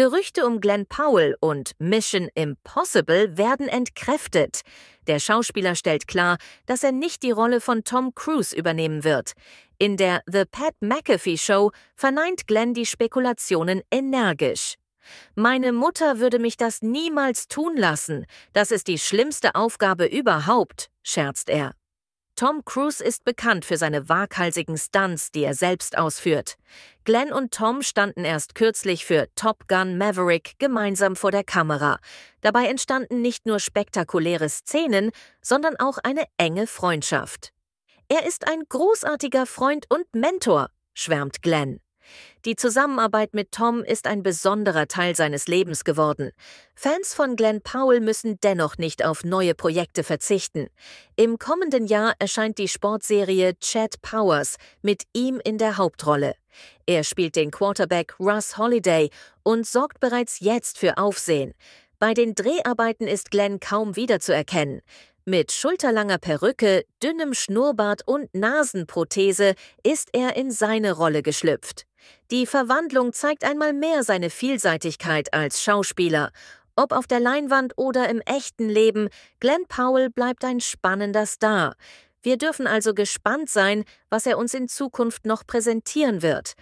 Gerüchte um Glenn Powell und Mission Impossible werden entkräftet. Der Schauspieler stellt klar, dass er nicht die Rolle von Tom Cruise übernehmen wird. In der The Pat McAfee Show verneint Glenn die Spekulationen energisch. Meine Mutter würde mich das niemals tun lassen. Das ist die schlimmste Aufgabe überhaupt, scherzt er. Tom Cruise ist bekannt für seine waghalsigen Stunts, die er selbst ausführt. Glenn und Tom standen erst kürzlich für Top Gun Maverick gemeinsam vor der Kamera. Dabei entstanden nicht nur spektakuläre Szenen, sondern auch eine enge Freundschaft. Er ist ein großartiger Freund und Mentor, schwärmt Glenn. Die Zusammenarbeit mit Tom ist ein besonderer Teil seines Lebens geworden. Fans von Glenn Powell müssen dennoch nicht auf neue Projekte verzichten. Im kommenden Jahr erscheint die Sportserie Chad Powers mit ihm in der Hauptrolle. Er spielt den Quarterback Russ Holiday und sorgt bereits jetzt für Aufsehen. Bei den Dreharbeiten ist Glenn kaum wiederzuerkennen. Mit schulterlanger Perücke, dünnem Schnurrbart und Nasenprothese ist er in seine Rolle geschlüpft. Die Verwandlung zeigt einmal mehr seine Vielseitigkeit als Schauspieler. Ob auf der Leinwand oder im echten Leben, Glenn Powell bleibt ein spannender Star. Wir dürfen also gespannt sein, was er uns in Zukunft noch präsentieren wird.